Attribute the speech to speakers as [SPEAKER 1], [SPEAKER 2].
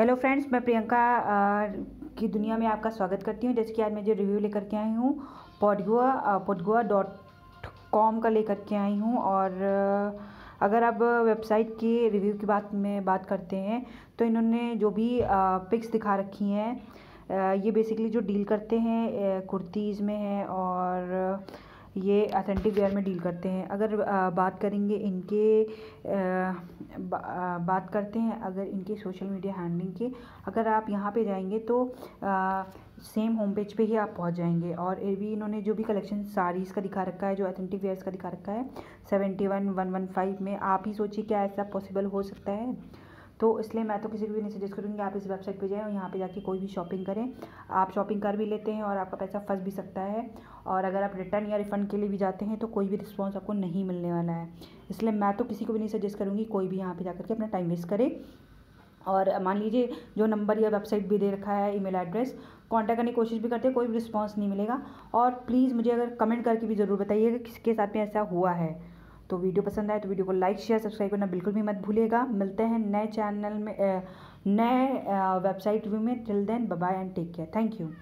[SPEAKER 1] hello friends मैं प्रियंका की दुनिया में आपका स्वागत करती हूँ जैसे कि आज मैं जो रिव्यू लेकर के आई हूँ पोडगोआ पोडगोआ डॉट कॉम का लेकर के आई हूँ और अगर आप वेबसाइट की रिव्यू की बात में बात करते हैं तो इन्होंने जो भी पिक्स दिखा रखी हैं ये बेसिकली जो डील करते हैं कुर्तीज़ में है और ये अथेंटिक वेयर में डील करते हैं अगर बात करेंगे इनके बात करते हैं अगर इनके सोशल मीडिया हैंडलिंग की अगर आप यहाँ पे जाएंगे तो सेम होम पेज पे ही आप पहुँच जाएंगे और ये भी इन्होंने जो भी कलेक्शन साड़ीज़ का दिखा रखा है जो अथेंटिक वेयर्स का दिखा रखा है seventy one one one five में आप ही सोचिए क्या ऐसा पॉसिबल हो सकता है तो इसलिए मैं तो किसी को भी नहीं सजेस्ट करूँगी आप इस वेबसाइट पर जाएँ और यहाँ पर जाके कोई भी शॉपिंग करें आप शॉपिंग कर भी लेते हैं और आपका पैसा फंस भी सकता है और अगर आप रिटर्न या रिफ़ंड के लिए भी जाते हैं तो कोई भी रिस्पॉन्स आपको नहीं मिलने वाला है इसलिए मैं तो किसी को भी नहीं सजेस्ट करूँगी कोई भी यहाँ पर जा के अपना टाइम वेस्ट करे और मान लीजिए जो नंबर या वेबसाइट भी दे रखा है ईमेल एड्रेस कांटेक्ट करने की कोशिश भी करते हैं कोई भी रिस्पॉन्स नहीं मिलेगा और प्लीज़ मुझे अगर कमेंट करके भी ज़रूर बताइएगा किसके साथ में ऐसा हुआ है तो वीडियो पसंद आए तो वीडियो को लाइक शेयर सब्सक्राइब करना बिल्कुल भी मत भूलिएगा मिलते हैं नए चैनल में नए वेबसाइट व्यू में till then bye and take care thank you